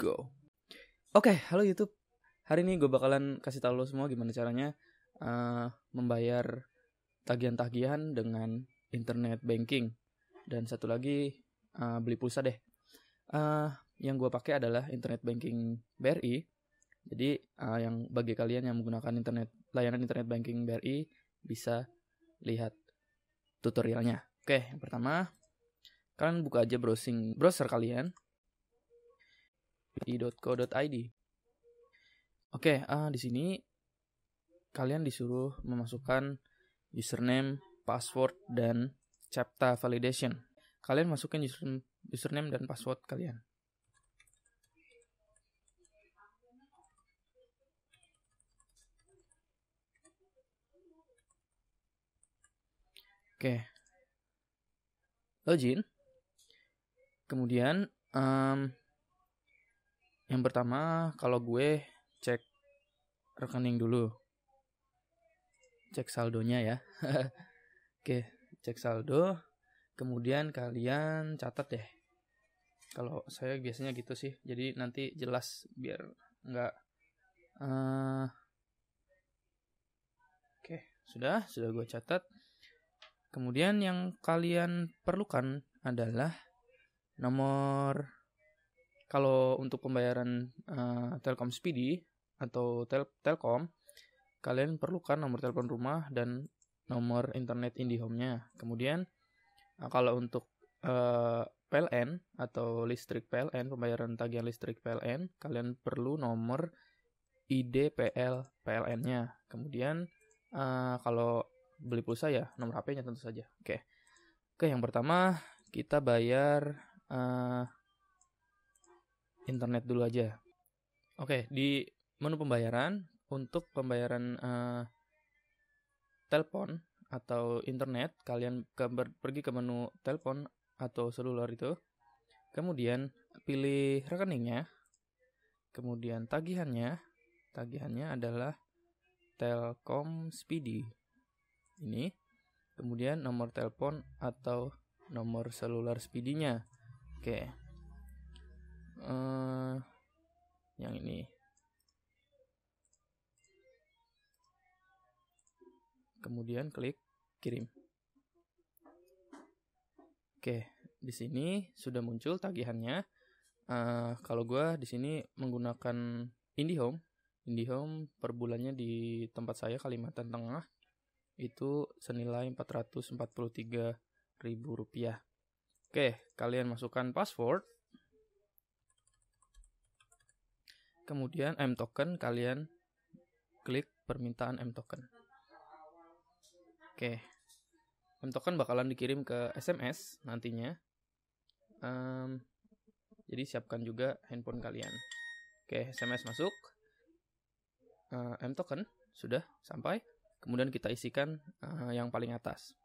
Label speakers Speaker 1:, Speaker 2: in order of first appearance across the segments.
Speaker 1: go. Oke, okay, halo YouTube. Hari ini gue bakalan kasih tau lo semua gimana caranya uh, membayar tagihan-tagihan dengan internet banking dan satu lagi uh, beli pulsa deh. Uh, yang gue pakai adalah internet banking BRI. Jadi uh, yang bagi kalian yang menggunakan internet layanan internet banking BRI bisa lihat tutorialnya. Oke, yang pertama kalian buka aja browsing browser kalian di Oke, okay, ah, di sini kalian disuruh memasukkan username, password, dan chapter validation. Kalian masukkan username dan password kalian. Oke. Login. Kemudian um, yang pertama, kalau gue cek rekening dulu. Cek saldonya ya. Oke, cek saldo. Kemudian kalian catat deh. Kalau saya biasanya gitu sih. Jadi nanti jelas biar nggak uh, Oke, sudah, sudah gue catat. Kemudian yang kalian perlukan adalah nomor kalau untuk pembayaran uh, Telkom Speedy atau tel Telkom, kalian perlukan nomor telepon rumah dan nomor internet IndiHome-nya. Kemudian uh, kalau untuk uh, eh, PLN atau listrik PLN, pembayaran tagihan listrik PLN, kalian perlu nomor ID PL PLN-nya. Kemudian uh, kalau beli pulsa ya nomor HP-nya tentu saja. Oke. Okay. Oke, okay, yang pertama kita bayar uh, internet dulu aja. Oke, di menu pembayaran untuk pembayaran uh, telepon atau internet, kalian ke, pergi ke menu telepon atau seluler itu. Kemudian pilih rekeningnya. Kemudian tagihannya. Tagihannya adalah Telkom Speedy. Ini. Kemudian nomor telepon atau nomor seluler Speedy-nya. Oke uh, yang ini kemudian klik kirim oke di sini sudah muncul tagihannya uh, kalau gue di sini menggunakan IndiHome IndiHome per bulannya di tempat saya Kalimantan Tengah itu senilai 443 ribu rupiah. Oke, kalian masukkan password kemudian M token kalian klik permintaan M token. Oke. M token bakalan dikirim ke SMS nantinya. Um, jadi siapkan juga handphone kalian. Oke, SMS masuk. Uh, M token sudah sampai. Kemudian kita isikan uh, yang paling atas.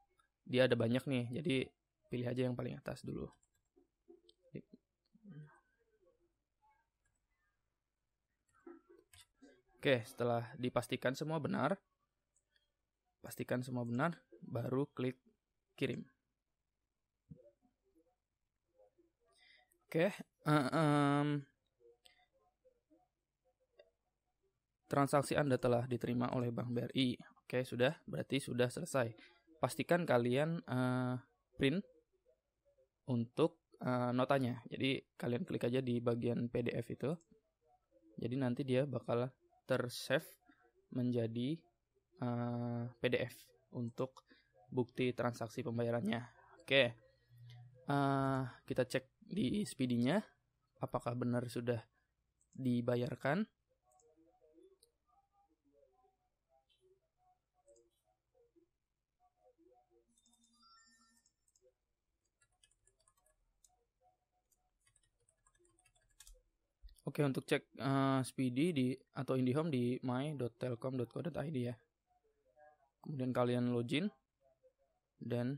Speaker 1: Dia ada banyak nih, jadi pilih aja yang paling atas dulu. Oke, setelah dipastikan semua benar, pastikan semua benar, baru klik kirim. Oke, uh, um, transaksi Anda telah diterima oleh Bank BRI. Oke, sudah, berarti sudah selesai. Pastikan kalian uh, print untuk uh, notanya. Jadi kalian klik aja di bagian PDF itu. Jadi nanti dia bakal tersave menjadi uh, eh, PDF untuk bukti transaksi pembayarannya. Oke, okay. uh, eh, kita cek di speedy-nya apakah benar sudah dibayarkan. Oke untuk cek uh, Speedy di atau IndiHome di my.telkom.co.id ya. Kemudian kalian login dan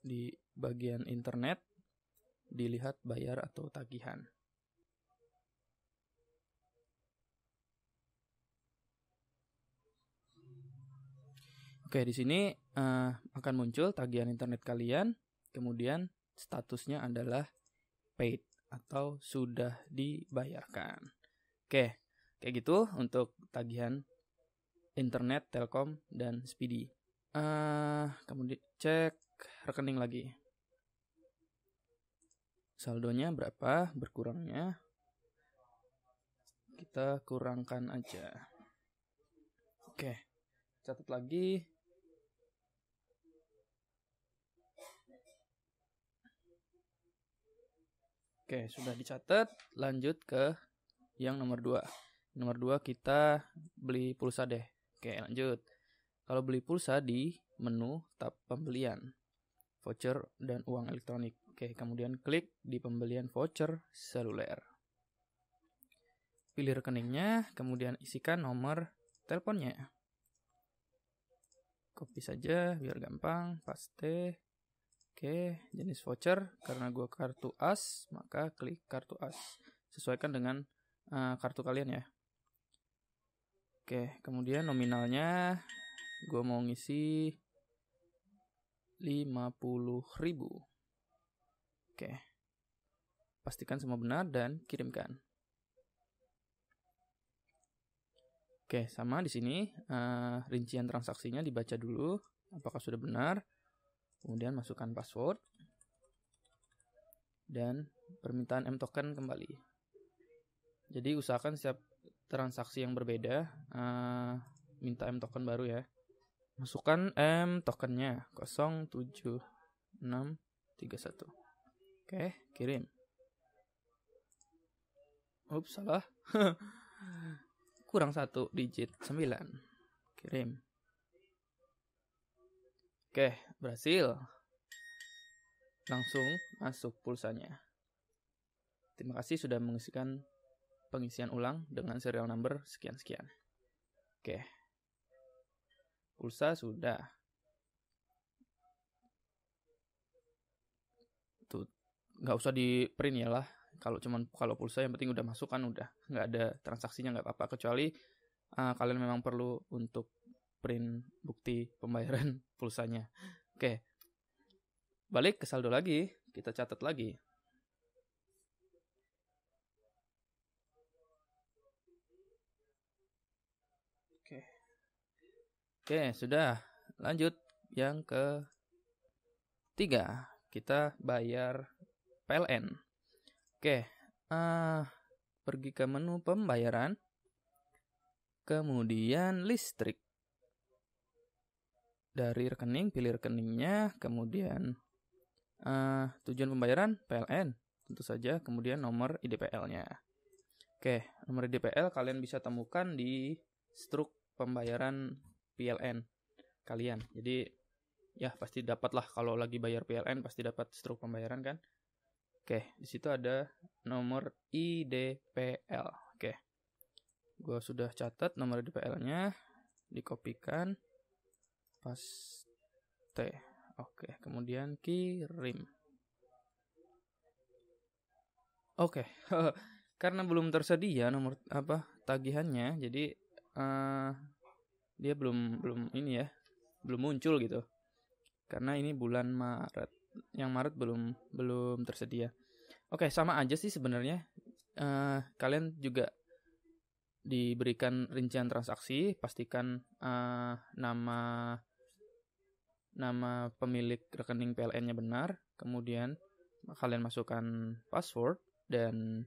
Speaker 1: di bagian internet dilihat bayar atau tagihan. Oke, di sini uh, akan muncul tagihan internet kalian, kemudian statusnya adalah paid atau sudah dibayarkan. Oke, kayak gitu untuk tagihan internet, telkom, dan speedy. Uh, kemudian cek rekening lagi. Saldonya berapa, berkurangnya. Kita kurangkan aja. Oke, catat lagi Oke, sudah dicatat. Lanjut ke yang nomor dua. Nomor dua kita beli pulsa deh. Oke, lanjut. Kalau beli pulsa di menu tab pembelian, voucher dan uang elektronik. Oke, kemudian klik di pembelian voucher seluler. Pilih rekeningnya, kemudian isikan nomor teleponnya. Copy saja biar gampang, paste. Oke, jenis voucher karena gue kartu as, maka klik kartu as. Sesuaikan dengan uh, kartu kalian ya. Oke, kemudian nominalnya gue mau ngisi 50.000. Oke. Pastikan semua benar dan kirimkan. Oke, sama di sini uh, rincian transaksinya dibaca dulu apakah sudah benar kemudian masukkan password dan permintaan M token kembali. Jadi usahakan setiap transaksi yang berbeda uh, minta M token baru ya. Masukkan M tokennya 07631. Oke, kirim. Ups, salah. Kurang satu digit 9. Kirim. Oke, berhasil. Langsung masuk pulsanya. Terima kasih sudah mengisikan pengisian ulang dengan serial number sekian-sekian. Oke. Pulsa sudah. Tuh, nggak usah di print ya lah. Kalau cuman kalau pulsa yang penting udah masuk kan udah nggak ada transaksinya nggak apa-apa kecuali uh, kalian memang perlu untuk print bukti pembayaran pulsanya. Oke. Balik ke saldo lagi, kita catat lagi. Oke. Oke, sudah. Lanjut yang ke tiga. Kita bayar PLN. Oke. Uh, pergi ke menu pembayaran. Kemudian listrik dari rekening, pilih rekeningnya, kemudian uh, tujuan pembayaran PLN tentu saja, kemudian nomor IDPL-nya. Oke, nomor IDPL kalian bisa temukan di struk pembayaran PLN kalian. Jadi ya pasti dapat lah kalau lagi bayar PLN pasti dapat struk pembayaran kan. Oke, di situ ada nomor IDPL. Oke. Gua sudah catat nomor IDPL-nya, dikopikan paste oke kemudian kirim oke karena belum tersedia nomor apa tagihannya jadi uh, dia belum belum ini ya belum muncul gitu karena ini bulan Maret yang Maret belum belum tersedia oke sama aja sih sebenarnya uh, kalian juga diberikan rincian transaksi pastikan uh, nama nama pemilik rekening PLN-nya benar, kemudian kalian masukkan password dan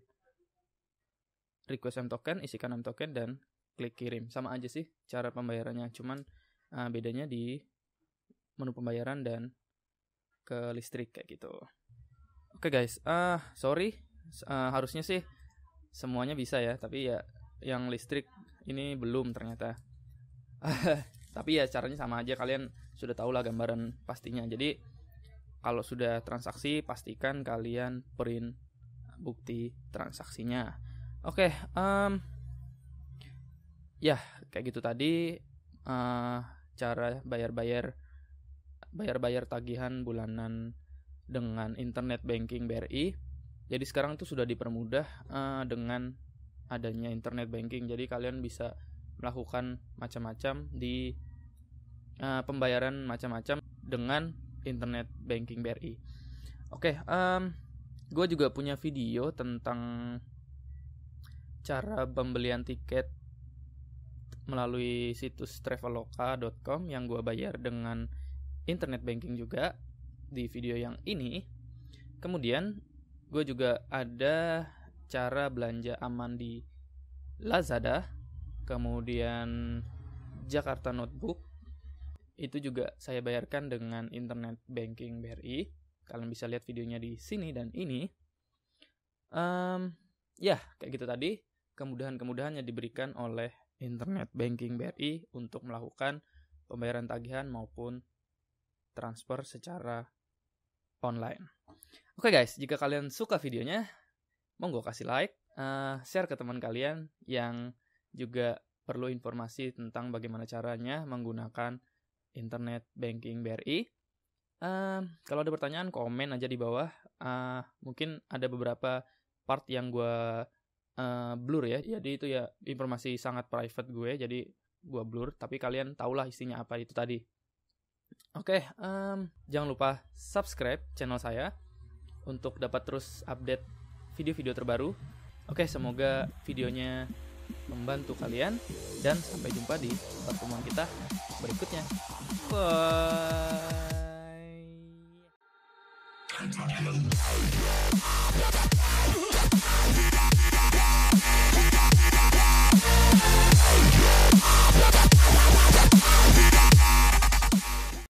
Speaker 1: request M token, isikan M token dan klik kirim. Sama aja sih cara pembayarannya, cuman uh, bedanya di menu pembayaran dan ke listrik kayak gitu. Oke okay guys, ah uh, sorry uh, harusnya sih semuanya bisa ya, tapi ya yang listrik ini belum ternyata. tapi ya caranya sama aja kalian sudah tahu lah gambaran pastinya. Jadi kalau sudah transaksi pastikan kalian print bukti transaksinya. Oke, okay, um, ya kayak gitu tadi uh, cara bayar-bayar bayar-bayar tagihan bulanan dengan internet banking BRI. Jadi sekarang tuh sudah dipermudah uh, dengan adanya internet banking. Jadi kalian bisa melakukan macam-macam di uh, pembayaran macam-macam dengan internet banking BRI. Oke, okay, um, gue juga punya video tentang cara pembelian tiket melalui situs traveloka.com yang gue bayar dengan internet banking juga di video yang ini. Kemudian gue juga ada cara belanja aman di Lazada, kemudian Jakarta Notebook, itu juga saya bayarkan dengan internet banking BRI. Kalian bisa lihat videonya di sini dan ini. Um, ya, kayak gitu tadi. Kemudahan-kemudahan yang diberikan oleh internet banking BRI untuk melakukan pembayaran tagihan maupun transfer secara online. Oke okay guys, jika kalian suka videonya, monggo kasih like, uh, share ke teman kalian yang juga perlu informasi tentang bagaimana caranya menggunakan internet banking BRI. Uh, kalau ada pertanyaan komen aja di bawah. Uh, mungkin ada beberapa part yang gue uh, blur ya. Jadi itu ya informasi sangat private gue. Jadi gue blur. Tapi kalian tahulah isinya apa itu tadi. Oke, okay, um, jangan lupa subscribe channel saya untuk dapat terus update video-video terbaru. Oke, okay, semoga videonya membantu kalian dan sampai jumpa di pertemuan kita berikutnya. Bye.